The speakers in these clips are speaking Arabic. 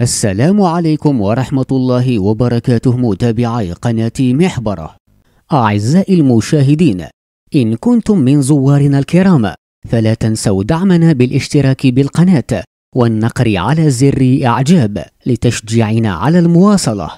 السلام عليكم ورحمة الله وبركاته متابعي قناة محبرة أعزائي المشاهدين إن كنتم من زوارنا الكرام فلا تنسوا دعمنا بالاشتراك بالقناة والنقر على زر إعجاب لتشجيعنا على المواصلة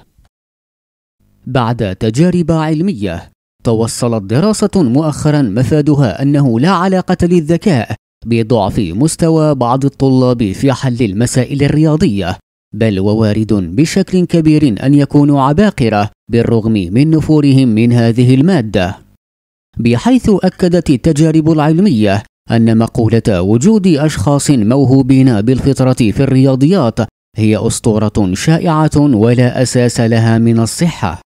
بعد تجارب علمية توصلت دراسة مؤخرا مفادها أنه لا علاقة للذكاء بضعف مستوى بعض الطلاب في حل المسائل الرياضية بل ووارد بشكل كبير أن يكونوا عباقرة بالرغم من نفورهم من هذه المادة بحيث أكدت التجارب العلمية أن مقولة وجود أشخاص موهوبين بالفطرة في الرياضيات هي أسطورة شائعة ولا أساس لها من الصحة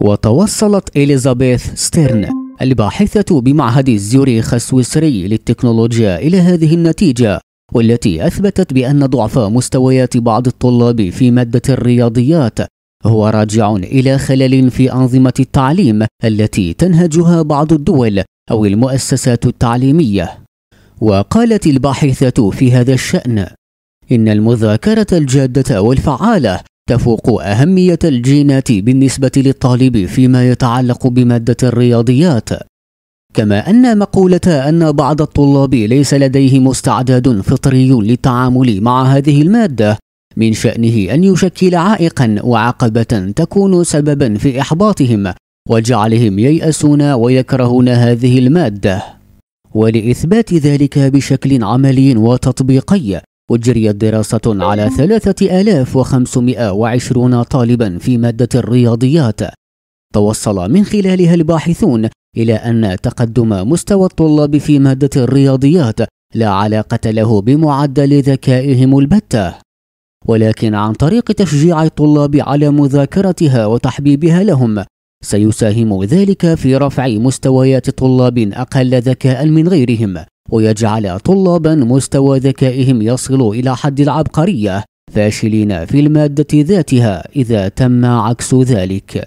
وتوصلت إليزابيث ستيرن الباحثة بمعهد زيوريخ السويسري للتكنولوجيا إلى هذه النتيجة والتي أثبتت بأن ضعف مستويات بعض الطلاب في مادة الرياضيات هو راجع إلى خلل في أنظمة التعليم التي تنهجها بعض الدول أو المؤسسات التعليمية وقالت الباحثة في هذا الشأن إن المذاكرة الجادة والفعالة تفوق أهمية الجينات بالنسبة للطالب فيما يتعلق بمادة الرياضيات كما أن مقولة أن بعض الطلاب ليس لديهم استعداد فطري للتعامل مع هذه المادة من شأنه أن يشكل عائقا وعقبة تكون سببا في إحباطهم وجعلهم ييأسون ويكرهون هذه المادة ولإثبات ذلك بشكل عملي وتطبيقي أجريت دراسة على 3520 طالبا في مادة الرياضيات توصل من خلالها الباحثون إلى أن تقدم مستوى الطلاب في مادة الرياضيات لا علاقة له بمعدل ذكائهم البتة ولكن عن طريق تشجيع الطلاب على مذاكرتها وتحبيبها لهم سيساهم ذلك في رفع مستويات طلاب أقل ذكاء من غيرهم ويجعل طلابا مستوى ذكائهم يصل إلى حد العبقرية فاشلين في المادة ذاتها إذا تم عكس ذلك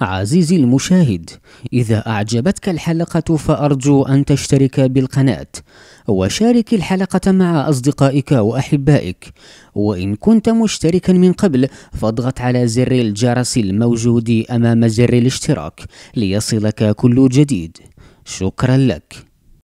عزيزي المشاهد إذا أعجبتك الحلقة فأرجو أن تشترك بالقناة وشارك الحلقة مع أصدقائك وأحبائك وإن كنت مشتركا من قبل فاضغط على زر الجرس الموجود أمام زر الاشتراك ليصلك كل جديد شكرا لك